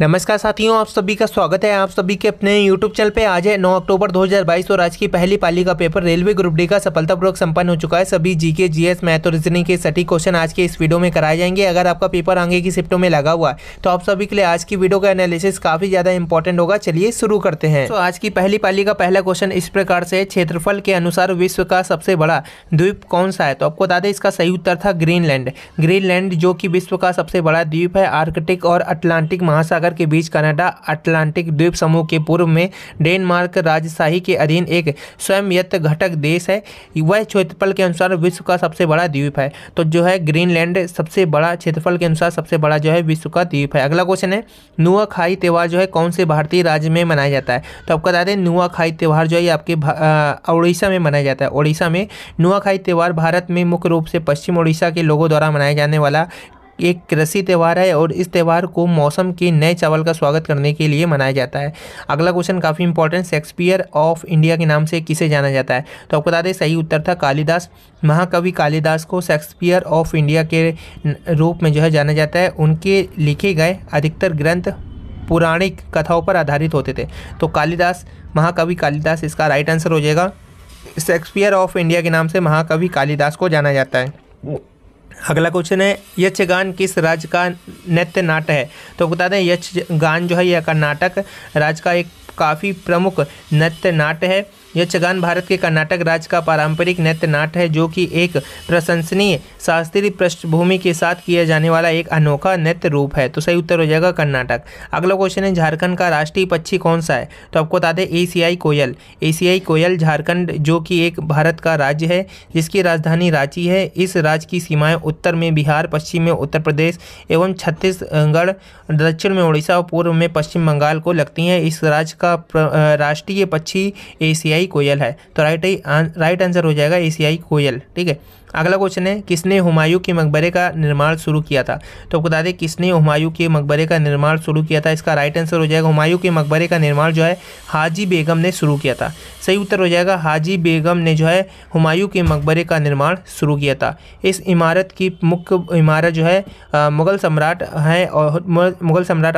नमस्कार साथियों आप सभी का स्वागत है आप सभी के अपने यूट्यूब चैनल पे आज है 9 अक्टूबर 2022 और आज की पहली पाली का पेपर रेलवे ग्रुप डी का सफलतापूर्वक संपन्न हो चुका है सभी जीके जीएस मैथ और रीजनिंग के सटीक क्वेश्चन आज के इस वीडियो में कराए जाएंगे अगर आपका पेपर आगे की शिफ्टों में लगा हुआ है तो आप सभी के लिए आज की वीडियो का एनालिसिस काफी ज्यादा इंपॉर्टेंट होगा चलिए शुरू करते हैं तो आज की पहली पाली का पहला क्वेश्चन इस प्रकार से क्षेत्रफल के अनुसार विश्व का सबसे बड़ा द्वीप कौन सा है तो आपको बता दें इसका सही उत्तर था ग्रीनलैंड ग्रीनलैंड जो कि विश्व का सबसे बड़ा द्वीप है आर्कटिक और अटलांटिक महासागर सागर के बीच कनाडा अटलांटिक द्वीप समूह के पूर्व में डेनमार्क राजशाही के अधीन एक स्वयंयत घटक देश है वह क्षेत्रफल के अनुसार विश्व का सबसे बड़ा द्वीप है तो जो है ग्रीनलैंड सबसे बड़ा क्षेत्रफल के अनुसार सबसे बड़ा जो है विश्व का द्वीप है अगला क्वेश्चन है नुआखाई त्यौहार जो है कौन से भारतीय राज्य में मनाया जाता है तो आपको बता दें नुआखाई त्यौहार जो है आपके उड़ीसा में मनाया जाता है उड़ीसा में नुआखाई त्यौहार भारत में मुख्य रूप से पश्चिम उड़ीसा के लोगों द्वारा मनाया जाने वाला एक कृषि त्यौहार है और इस त्यौहार को मौसम के नए चावल का स्वागत करने के लिए मनाया जाता है अगला क्वेश्चन काफ़ी इंपॉर्टेंट शेक्सपियर ऑफ इंडिया के नाम से किसे जाना जाता है तो आपको बता दें सही उत्तर था कालिदास महाकवि कालिदास को शेक्सपियर ऑफ इंडिया के रूप में जो है जाना जाता है उनके लिखे गए अधिकतर ग्रंथ पुराणिक कथाओं पर आधारित होते थे तो कालिदास महाकवि कालिदास इसका राइट आंसर हो जाएगा शेक्सपियर ऑफ इंडिया के नाम से महाकवि कालिदास को जाना जाता है अगला क्वेश्चन है यक्षगान किस राज्य का नृत्य नाट है तो बता दें यक्षगान जो है यह का नाटक राज्य का एक काफ़ी प्रमुख नृत्य नाट्य है यक्षगान भारत के कर्नाटक राज्य का पारंपरिक नृत्य नाट है जो कि एक प्रशंसनीय शास्त्रीय पृष्ठभूमि के साथ किया जाने वाला एक अनोखा नृत्य रूप है तो सही उत्तर हो जाएगा कर्नाटक अगला क्वेश्चन है झारखंड का राष्ट्रीय पक्षी कौन सा है तो आपको बता दें एशियाई कोयल एशियाई कोयल झारखंड जो कि एक भारत का राज्य है जिसकी राजधानी रांची है इस राज्य की सीमाएँ उत्तर में बिहार पश्चिम में उत्तर प्रदेश एवं छत्तीसगढ़ दक्षिण में उड़ीसा और पूर्व में पश्चिम बंगाल को लगती हैं इस राज्य का राष्ट्रीय पक्षी एशियाई आई कोयल है तो राइट राइट आंसर हो जाएगा ए कोयल ठीक है अगला क्वेश्चन है किसने हुमायूं के मकबरे का निर्माण शुरू किया था तो आपको बता दें किसने हुमायूं के मकबरे का निर्माण शुरू किया था इसका राइट आंसर हो जाएगा हुमायूं के मकबरे का निर्माण जो है हाजी बेगम ने शुरू किया था सही उत्तर हो जाएगा हाजी बेगम ने जो है हुमायूं के मकबरे का निर्माण शुरू किया था इस इमारत की मुख्य इमारत जो है मुगल सम्राट हैं और मुगल सम्राट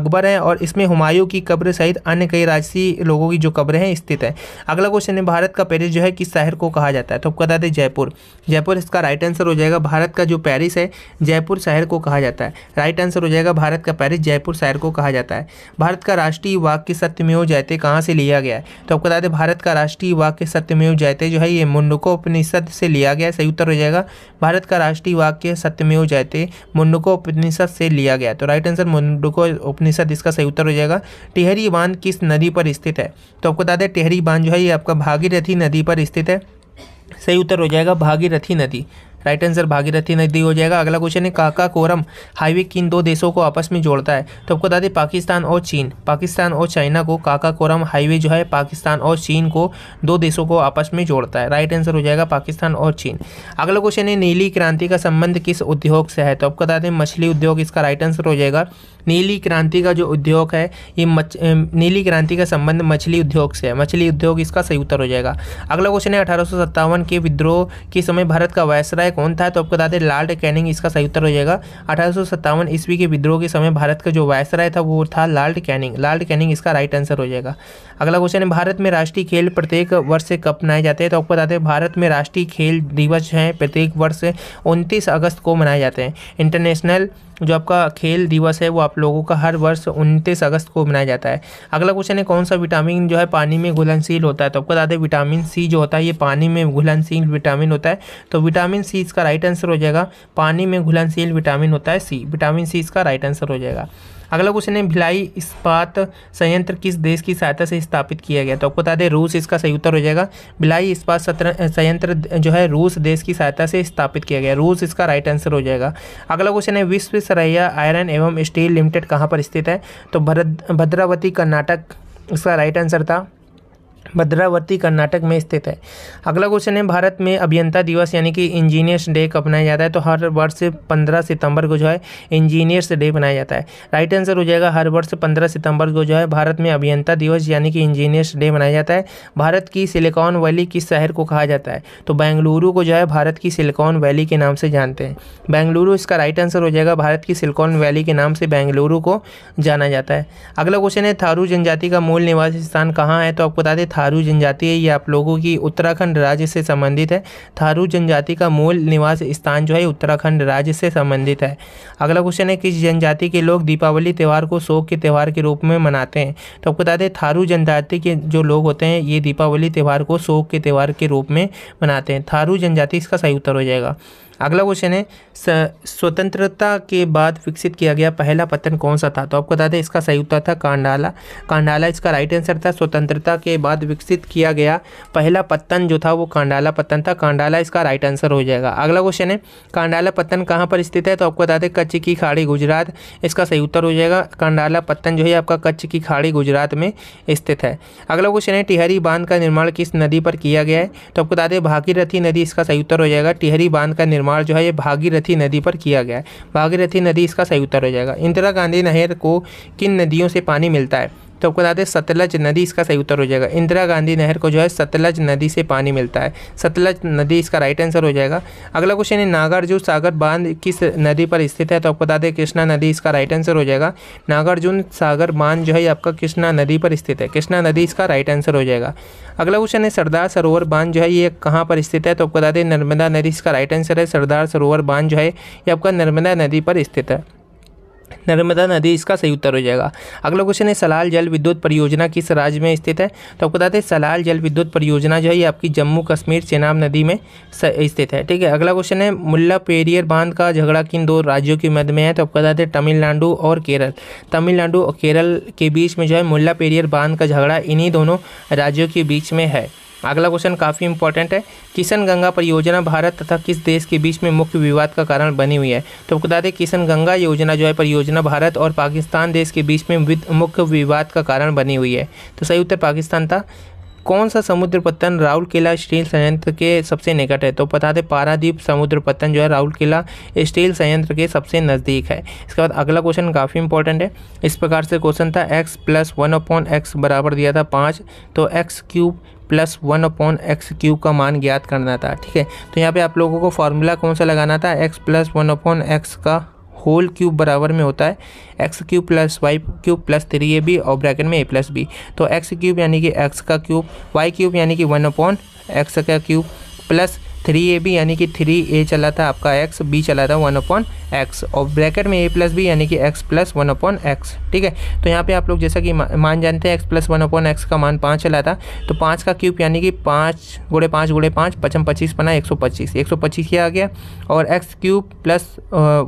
अकबर हैं और इसमें हुमायूं की कब्र सहित अन्य कई राजसी लोगों की जो कब्रें हैं स्थित हैं अगला क्वेश्चन है भारत का पेरिस जो है किस शहर को कहा जाता है तो आपको बता दें जयपुर जयपुर इसका राइट आंसर हो जाएगा भारत का जो पेरिस है जयपुर शहर को कहा जाता है राइट आंसर हो जाएगा भारत का पेरिस जयपुर शहर को कहा जाता है भारत का राष्ट्रीय वाक्य सत्यमेव जयते कहाँ से लिया गया है तो आपको बता दें भारत का राष्ट्रीय वाक्य सत्यमेव जयते जो है ये मुंडको उपनिषद से लिया गया सही उत्तर हो जाएगा भारत का राष्ट्रीय वाक्य सत्यमेव जयते मुंडको उपनिषद से लिया गया तो राइट आंसर मुंडको उपनिषद इसका सही उत्तर हो जाएगा टिहरी बांध किस नदी पर स्थित है तो आपको बता दें टिहरी बांध जो है ये आपका भागीरथी नदी पर स्थित है सही उत्तर हो जाएगा भागीरथी नदी राइट आंसर भागीरथी नदी हो जाएगा अगला क्वेश्चन है काका कोरम हाईवे किन दो देशों को आपस में जोड़ता है तो आपको बता दें पाकिस्तान और चीन पाकिस्तान और चाइना को काका कोरम हाईवे जो है पाकिस्तान और चीन को दो देशों को आपस में जोड़ता है राइट आंसर हो जाएगा पाकिस्तान और चीन अगला क्वेश्चन है नीली क्रांति का संबंध किस उद्योग से है तो आपको बता दें मछली उद्योग इसका राइट आंसर हो जाएगा नीली क्रांति का जो उद्योग है ये मच नीली क्रांति का संबंध मछली उद्योग से है मछली उद्योग इसका सही उत्तर हो जाएगा अगला क्वेश्चन है अठारह के विद्रोह के समय भारत का वायसराय कौन था तो आपको बता दें लॉर्ड कैनिंग इसका सही उत्तर हो जाएगा अठारह ईस्वी के विद्रोह के समय भारत का जो वायसराय था वो था लाल्ट कैनिंग लाल्ड कैनिंग इसका राइट आंसर हो जाएगा अगला क्वेश्चन है भारत में राष्ट्रीय खेल प्रत्येक वर्ष से कब मनाए जाते हैं तो आपको बताते हैं भारत में राष्ट्रीय खेल दिवस हैं प्रत्येक वर्ष उनतीस अगस्त को मनाए जाते हैं इंटरनेशनल जो आपका खेल दिवस है वो आप लोगों का हर वर्ष उनतीस अगस्त को मनाया जाता है अगला क्वेश्चन है कौन सा विटामिन जो है पानी में घुलनशील होता है तो आपको बता विटामिन सी जो होता है ये पानी में घुलनशील विटामिन होता है तो विटामिन सी इसका राइट आंसर हो जाएगा पानी में घुलनशील विटामिन होता है सी विटामिन सी इसका राइट आंसर हो जाएगा अगला क्वेश्चन है भिलाई इस्पात संयंत्र किस देश की सहायता से स्थापित किया गया तो आपको बता दें रूस इसका सही उत्तर हो जाएगा भिलाई इस्पात सत्र संयंत्र जो है रूस देश की सहायता से स्थापित किया गया रूस इसका राइट आंसर हो जाएगा अगला क्वेश्चन है विश्व सरैया आयरन एवं स्टील लिमिटेड कहाँ पर स्थित है तो भरत भद्रावती कर्नाटक इसका राइट आंसर था भद्रावती कर्नाटक में स्थित है अगला क्वेश्चन है भारत में अभियंता दिवस यानी कि इंजीनियर्स डे कब मनाया जाता है तो हर वर्ष पंद्रह सितंबर को जो है इंजीनियर्स डे मनाया जाता है राइट आंसर हो जाएगा हर वर्ष पंद्रह सितंबर को जो है भारत में अभियंता दिवस यानी कि इंजीनियर्स डे मनाया जाता है भारत की सिलिकॉन वैली किस शहर को कहा जाता है तो बेंगलुरु को जो है भारत की सिलिकॉन वैली के नाम से जानते हैं बेंगलुरु इसका राइट आंसर हो जाएगा भारत की सिलिकॉन वैली के नाम से बेंगलुरु को जाना जाता है अगला क्वेश्चन है थारू जनजाति का मूल निवास स्थान कहाँ है तो आपको बता दें थारू जनजाति है ये आप लोगों की उत्तराखंड राज्य से संबंधित है थारू जनजाति का मूल निवास स्थान जो है उत्तराखंड राज्य से संबंधित है अगला क्वेश्चन है किस जनजाति के लोग दीपावली त्यौहार को शोक के त्यौहार के रूप में मनाते हैं तो आपको बता दें थारू जनजाति के जो लोग होते हैं ये दीपावली त्यौहार को शोक के त्यौहार के रूप में मनाते हैं थारू जनजाति इसका सही उत्तर हो जाएगा अगला क्वेश्चन है स्वतंत्रता के बाद विकसित किया गया पहला पतन कौन सा था तो आपको बता दें इसका सही उत्तर था कांडाला कांडाला इसका राइट आंसर था स्वतंत्रता के बाद विकसित किया गया पहला पतन जो था वो कांडाला पतन था कांडाला इसका राइट आंसर हो जाएगा अगला क्वेश्चन है कांडाला पतन कहाँ पर स्थित है तो आपको बता दें कच्छ की खाड़ी गुजरात इसका सही उत्तर हो जाएगा कांडाला पत्तन जो है आपका कच्छ की खाड़ी गुजरात में स्थित है अगला क्वेश्चन है टिहरी बांध का निर्माण किस नदी पर किया गया है तो आपको बता दें भागीरथी नदी इसका सही उत्तर हो जाएगा टिहरी बांध का निर्माण निर्माण जो है ये भागीरथी नदी पर किया गया है भागीरथी नदी इसका सही उत्तर हो जाएगा इंदिरा गांधी नहर को किन नदियों से पानी मिलता है तो आपको बता दें सतलज नदी इसका सही उत्तर हो जाएगा इंदिरा गांधी नहर को जो है सतलज नदी से पानी मिलता है सतलज नदी इसका राइट आंसर हो जाएगा अगला क्वेश्चन है नागार्जुन सागर बांध किस नदी पर स्थित है तो आपको बता दें कृष्णा नदी इसका राइट आंसर हो जाएगा नागार्जुन सागर बांध जो है आपका कृष्णा नदी पर स्थित है कृष्णा नदी इसका राइट आंसर हो जाएगा अगला क्वेश्चन है सरदार सरोवर बांध जो है ये कहाँ पर स्थित है तो आपको बता दें नर्मदा नदी इसका राइट आंसर है सरदार सरोवर बांध जो है ये आपका नर्मदा नदी पर स्थित है नर्मदा नदी इसका सही उत्तर हो जाएगा अगला क्वेश्चन है सलाल जल विद्युत परियोजना किस राज्य में स्थित है तो आपको बताते हैं सलाल जल विद्युत परियोजना जो है ये आपकी जम्मू कश्मीर चेनाब नदी में स्थित है ठीक है अगला क्वेश्चन है मुल्ला पेरियर बांध का झगड़ा किन दो राज्यों के मध्य में है तो आपको बताते हैं तमिलनाडु और केरल तमिलनाडु और केरल के बीच में जो है मुला पेरियर बांध का झगड़ा इन्हीं दोनों राज्यों के बीच में है अगला क्वेश्चन काफ़ी इंपॉर्टेंट है किशन गंगा परियोजना भारत तथा किस देश के बीच में मुख्य विवाद का कारण बनी हुई है तो आपको बता दें किशन गंगा योजना जो है परियोजना भारत और पाकिस्तान देश के बीच में मुख्य विवाद का कारण बनी हुई है तो सही उत्तर पाकिस्तान था कौन सा समुद्र पत्तन राहुल किला स्टील संयंत्र के सबसे निकट है तो बता दें पारादीप समुद्र पत्तन जो है राहुल किला स्टील संयंत्र के सबसे नज़दीक है इसके बाद अगला क्वेश्चन काफ़ी इंपॉर्टेंट है इस प्रकार से क्वेश्चन था x plus one upon x बराबर दिया था पाँच तो x cube plus one upon x cube का मान ज्ञात करना था ठीक है तो यहाँ पे आप लोगों को फार्मूला कौन सा लगाना था x plus one upon x का होल क्यूब बराबर में होता है x cube plus y cube plus three a b और ब्रैकेट में ए प्लस बी तो एक्स क्यूब यानी कि एक्स का क्यूब वाई क्यूब यानी कि वन अपॉन एक्स का cube plus three a b यानी कि थ्री ए चला था आपका एक्स बी चला था वन अपॉन एक्स और ब्रैकेट में ए प्लस बी यानी कि x plus one upon x ठीक है तो यहाँ पे आप लोग जैसा कि मान जानते हैं x plus one upon x का मान पाँच चला था तो पाँच का क्यूब यानी कि पाँच गुड़े पाँच गुड़े पाँच पचम पच्चीस बना एक सौ पच्चीस एक सौ पच्चीस किया गया और x cube plus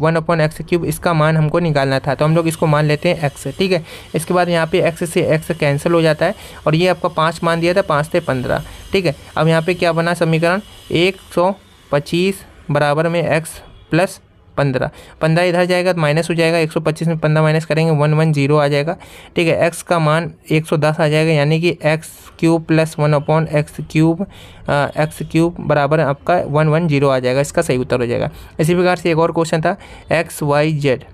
one upon x cube इसका मान हमको निकालना था तो हम लोग इसको मान लेते हैं एक्स ठीक है इसके बाद यहाँ पे एक्स से एक्स कैंसिल हो जाता है और ये आपका पाँच मान दिया था पाँच से पंद्रह ठीक है अब यहाँ पे क्या बना समीकरण एक सौ पच्चीस बराबर में एक्स प्लस पंद्रह पंद्रह इधर जाएगा तो माइनस हो जाएगा एक सौ पच्चीस में पंद्रह माइनस करेंगे वन वन जीरो आ जाएगा ठीक है एक्स का मान एक सौ दस आ जाएगा यानी कि x cube plus one upon x cube x cube बराबर आपका वन वन जीरो आ जाएगा इसका सही उत्तर हो जाएगा इसी प्रकार से एक और क्वेश्चन था x y z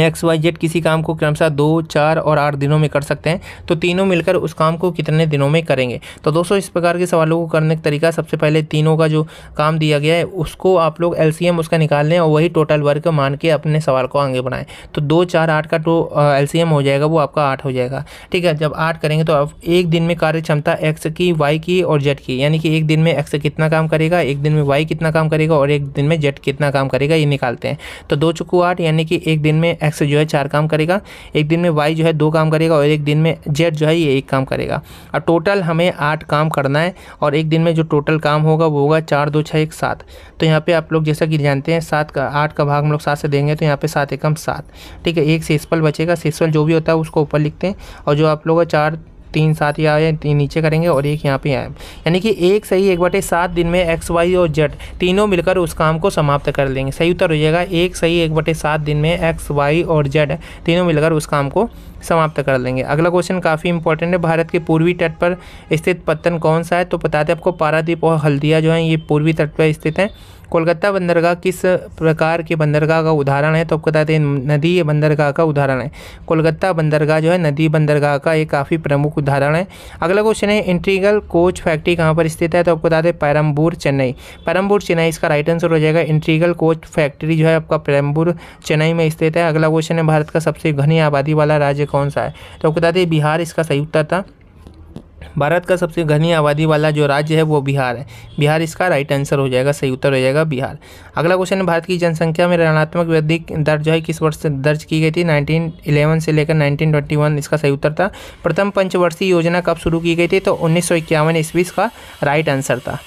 x y z किसी काम को क्रमशः दो चार और आठ दिनों में कर सकते हैं तो तीनों मिलकर उस काम को कितने दिनों में करेंगे तो दोस्तों इस प्रकार के सवालों को करने का तरीका सबसे पहले तीनों का जो काम दिया गया है उसको आप लोग एल उसका निकाल लें और वही टोटल वर्क मान के अपने सवाल को आगे बढ़ाएं तो दो चार आठ का टो तो, एल हो जाएगा वो आपका आठ हो जाएगा ठीक है जब आठ करेंगे तो आप एक दिन में कार्य क्षमता एक्स की वाई की और जेड की यानी कि एक दिन में एक्स कितना काम करेगा एक दिन में वाई कितना काम करेगा और एक दिन में जेड कितना काम करेगा ये निकालते हैं तो दो चुकू आठ यानी कि एक दिन में एक्स जो है चार काम करेगा एक दिन में वाई जो है दो काम करेगा और एक दिन में जेड जो है ये एक काम करेगा और टोटल हमें आठ काम करना है और एक दिन में जो टोटल काम होगा वो होगा चार दो छः एक सात तो यहाँ पे आप लोग जैसा कि जानते हैं सात का आठ का भाग हम लोग सात से देंगे तो यहाँ पे सात एकम सात ठीक है एक सेसफल बचेगा सेसफल जो भी होता है उसको ऊपर लिखते हैं और जो आप लोग चार तीन सात या नीचे करेंगे और एक यहाँ पे आए यानी कि एक सही एक बटे सात दिन में एक्स वाई और जेड तीनों मिलकर उस काम को समाप्त कर लेंगे सही उत्तर हो जाएगा एक सही एक बटे सात दिन में एक्स वाई और जेड तीनों मिलकर उस काम को समाप्त कर लेंगे अगला क्वेश्चन काफ़ी इंपॉर्टेंट है भारत के पूर्वी तट पर स्थित पत्तन कौन सा है तो बताते आपको पारादीप और हल्दिया जो है ये पूर्वी तट पर स्थित है कोलकाता बंदरगाह किस प्रकार के बंदरगाह का उदाहरण है तो आपको बताते हैं नदी बंदरगाह का उदाहरण है कोलकाता बंदरगाह जो है नदी बंदरगाह का एक काफ़ी प्रमुख उदाहरण है अगला क्वेश्चन है इंट्रीगल कोच फैक्ट्री कहाँ पर स्थित है तो आपको बताते हैं पैरम्बूर चेन्नई पैरम्बूर चेन्नई इसका राइट आंसर हो जाएगा इंट्रीगल कोच फैक्ट्री जो है आपका पैरम्बूर चेन्नई में स्थित है अगला क्वेश्चन है भारत का सबसे घनी आबादी वाला राज्य कौन सा है तो आपको बताते हैं बिहार इसका सही उत्तर था भारत का सबसे घनी आबादी वाला जो राज्य है वो बिहार है बिहार इसका राइट आंसर हो जाएगा सही उत्तर हो जाएगा बिहार अगला क्वेश्चन है भारत की जनसंख्या में ऋणात्मक वृद्धि दर जो है किस वर्ष से दर्ज की गई थी 1911 से लेकर 1921 इसका सही उत्तर था प्रथम पंचवर्षीय योजना कब शुरू की गई थी तो उन्नीस सौ इक्यावन ईस्वी इसका राइट आंसर था